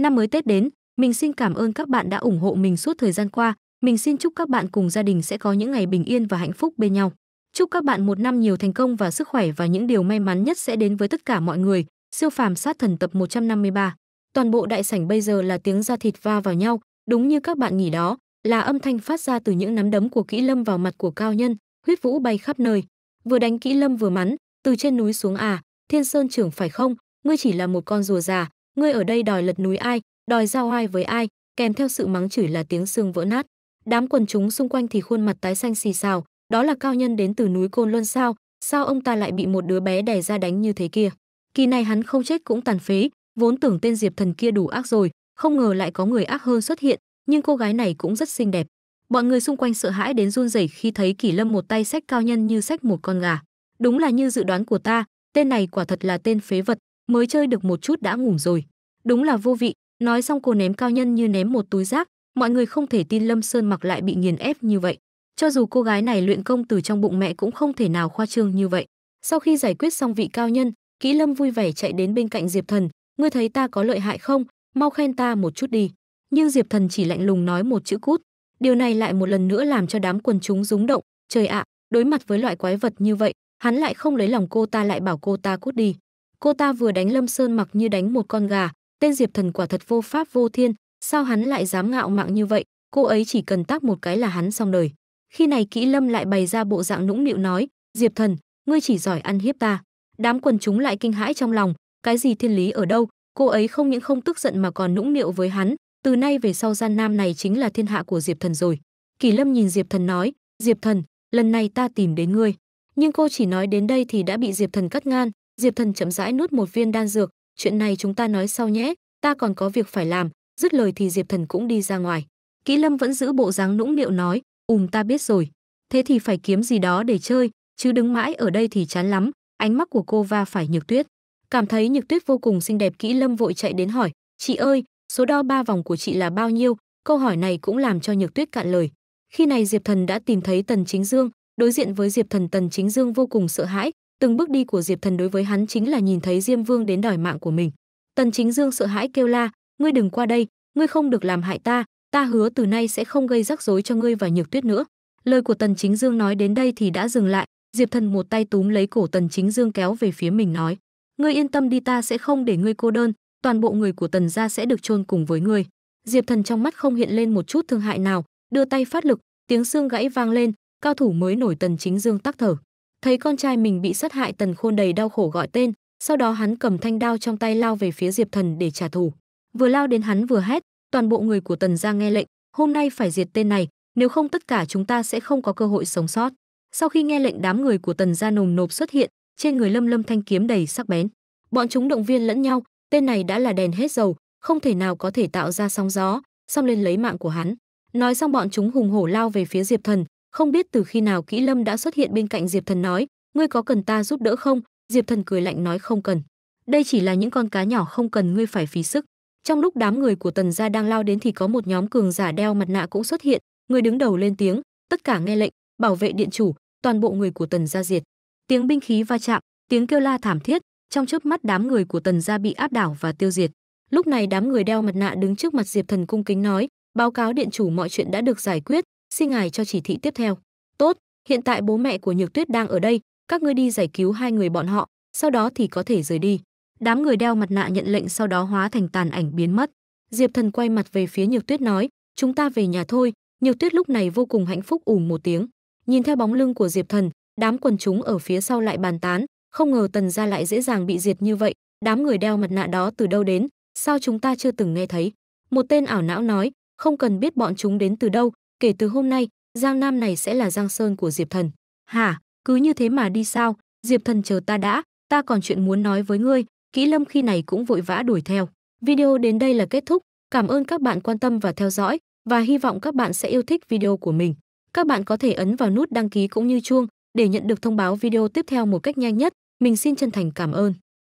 Năm mới Tết đến, mình xin cảm ơn các bạn đã ủng hộ mình suốt thời gian qua. Mình xin chúc các bạn cùng gia đình sẽ có những ngày bình yên và hạnh phúc bên nhau. Chúc các bạn một năm nhiều thành công và sức khỏe và những điều may mắn nhất sẽ đến với tất cả mọi người. Siêu phàm sát thần tập 153. Toàn bộ đại sảnh bây giờ là tiếng da thịt va vào nhau, đúng như các bạn nghĩ đó, là âm thanh phát ra từ những nắm đấm của Kỹ Lâm vào mặt của cao nhân, huyết vũ bay khắp nơi. Vừa đánh Kỹ Lâm vừa mắn, từ trên núi xuống à, Thiên Sơn trưởng phải không, ngươi chỉ là một con rùa già, ngươi ở đây đòi lật núi ai, đòi giao ai với ai, kèm theo sự mắng chửi là tiếng xương vỡ nát. Đám quần chúng xung quanh thì khuôn mặt tái xanh xì xào, đó là cao nhân đến từ núi Côn Luân sao, sao ông ta lại bị một đứa bé đè ra đánh như thế kia. Kỳ này hắn không chết cũng tàn phế, vốn tưởng tên Diệp thần kia đủ ác rồi, không ngờ lại có người ác hơn xuất hiện, nhưng cô gái này cũng rất xinh đẹp. Bọn người xung quanh sợ hãi đến run rẩy khi thấy Kỳ Lâm một tay sách cao nhân như sách một con gà. Đúng là như dự đoán của ta, tên này quả thật là tên phế vật, mới chơi được một chút đã ngủ rồi. Đúng là vô vị, nói xong cô ném cao nhân như ném một túi rác, mọi người không thể tin Lâm Sơn mặc lại bị nghiền ép như vậy. Cho dù cô gái này luyện công từ trong bụng mẹ cũng không thể nào khoa trương như vậy. Sau khi giải quyết xong vị cao nhân, Kỹ Lâm vui vẻ chạy đến bên cạnh Diệp Thần, "Ngươi thấy ta có lợi hại không? Mau khen ta một chút đi." Nhưng Diệp Thần chỉ lạnh lùng nói một chữ cút. Điều này lại một lần nữa làm cho đám quần chúng rúng động, trời ạ, đối mặt với loại quái vật như vậy, hắn lại không lấy lòng cô ta lại bảo cô ta cút đi cô ta vừa đánh lâm sơn mặc như đánh một con gà tên diệp thần quả thật vô pháp vô thiên sao hắn lại dám ngạo mạn như vậy cô ấy chỉ cần tác một cái là hắn xong đời khi này kỹ lâm lại bày ra bộ dạng nũng nịu nói diệp thần ngươi chỉ giỏi ăn hiếp ta đám quần chúng lại kinh hãi trong lòng cái gì thiên lý ở đâu cô ấy không những không tức giận mà còn nũng nịu với hắn từ nay về sau gian nam này chính là thiên hạ của diệp thần rồi kỳ lâm nhìn diệp thần nói diệp thần lần này ta tìm đến ngươi nhưng cô chỉ nói đến đây thì đã bị diệp thần cắt ngang Diệp Thần chậm rãi nuốt một viên đan dược, chuyện này chúng ta nói sau nhé, ta còn có việc phải làm, dứt lời thì Diệp Thần cũng đi ra ngoài. Kỹ Lâm vẫn giữ bộ dáng nũng nịu nói, "Ùm ta biết rồi, thế thì phải kiếm gì đó để chơi, chứ đứng mãi ở đây thì chán lắm." Ánh mắt của cô va phải Nhược Tuyết, cảm thấy Nhược Tuyết vô cùng xinh đẹp, Kỹ Lâm vội chạy đến hỏi, "Chị ơi, số đo ba vòng của chị là bao nhiêu?" Câu hỏi này cũng làm cho Nhược Tuyết cạn lời. Khi này Diệp Thần đã tìm thấy Tần Chính Dương, đối diện với Diệp Thần Tần Chính Dương vô cùng sợ hãi, từng bước đi của diệp thần đối với hắn chính là nhìn thấy diêm vương đến đòi mạng của mình tần chính dương sợ hãi kêu la ngươi đừng qua đây ngươi không được làm hại ta ta hứa từ nay sẽ không gây rắc rối cho ngươi và nhược tuyết nữa lời của tần chính dương nói đến đây thì đã dừng lại diệp thần một tay túm lấy cổ tần chính dương kéo về phía mình nói ngươi yên tâm đi ta sẽ không để ngươi cô đơn toàn bộ người của tần gia sẽ được chôn cùng với ngươi diệp thần trong mắt không hiện lên một chút thương hại nào đưa tay phát lực tiếng xương gãy vang lên cao thủ mới nổi tần chính dương tắc thở Thấy con trai mình bị sát hại Tần Khôn đầy đau khổ gọi tên, sau đó hắn cầm thanh đao trong tay lao về phía Diệp Thần để trả thù. Vừa lao đến hắn vừa hét, toàn bộ người của Tần gia nghe lệnh, hôm nay phải diệt tên này, nếu không tất cả chúng ta sẽ không có cơ hội sống sót. Sau khi nghe lệnh đám người của Tần gia nồm nộp xuất hiện, trên người Lâm Lâm thanh kiếm đầy sắc bén. Bọn chúng động viên lẫn nhau, tên này đã là đèn hết dầu, không thể nào có thể tạo ra sóng gió, xong lên lấy mạng của hắn. Nói xong bọn chúng hùng hổ lao về phía Diệp Thần, không biết từ khi nào Kỹ Lâm đã xuất hiện bên cạnh Diệp Thần nói, "Ngươi có cần ta giúp đỡ không?" Diệp Thần cười lạnh nói không cần. Đây chỉ là những con cá nhỏ không cần ngươi phải phí sức. Trong lúc đám người của Tần gia đang lao đến thì có một nhóm cường giả đeo mặt nạ cũng xuất hiện, người đứng đầu lên tiếng, tất cả nghe lệnh, bảo vệ điện chủ, toàn bộ người của Tần gia diệt. Tiếng binh khí va chạm, tiếng kêu la thảm thiết, trong chớp mắt đám người của Tần gia bị áp đảo và tiêu diệt. Lúc này đám người đeo mặt nạ đứng trước mặt Diệp Thần cung kính nói, báo cáo điện chủ mọi chuyện đã được giải quyết, xin ngài cho chỉ thị tiếp theo. Tốt, hiện tại bố mẹ của Nhược Tuyết đang ở đây, các ngươi đi giải cứu hai người bọn họ, sau đó thì có thể rời đi. Đám người đeo mặt nạ nhận lệnh sau đó hóa thành tàn ảnh biến mất. Diệp Thần quay mặt về phía Nhược Tuyết nói, chúng ta về nhà thôi. Nhược Tuyết lúc này vô cùng hạnh phúc ủm một tiếng. Nhìn theo bóng lưng của Diệp Thần, đám quần chúng ở phía sau lại bàn tán, không ngờ Tần gia lại dễ dàng bị diệt như vậy, đám người đeo mặt nạ đó từ đâu đến, sao chúng ta chưa từng nghe thấy? Một tên ảo não nói, không cần biết bọn chúng đến từ đâu, kể từ hôm nay, Giang Nam này sẽ là Giang Sơn của Diệp Thần. Hả, cứ như thế mà đi sao, Diệp Thần chờ ta đã, ta còn chuyện muốn nói với ngươi, Kỹ Lâm khi này cũng vội vã đuổi theo. Video đến đây là kết thúc, cảm ơn các bạn quan tâm và theo dõi, và hy vọng các bạn sẽ yêu thích video của mình. Các bạn có thể ấn vào nút đăng ký cũng như chuông để nhận được thông báo video tiếp theo một cách nhanh nhất. Mình xin chân thành cảm ơn.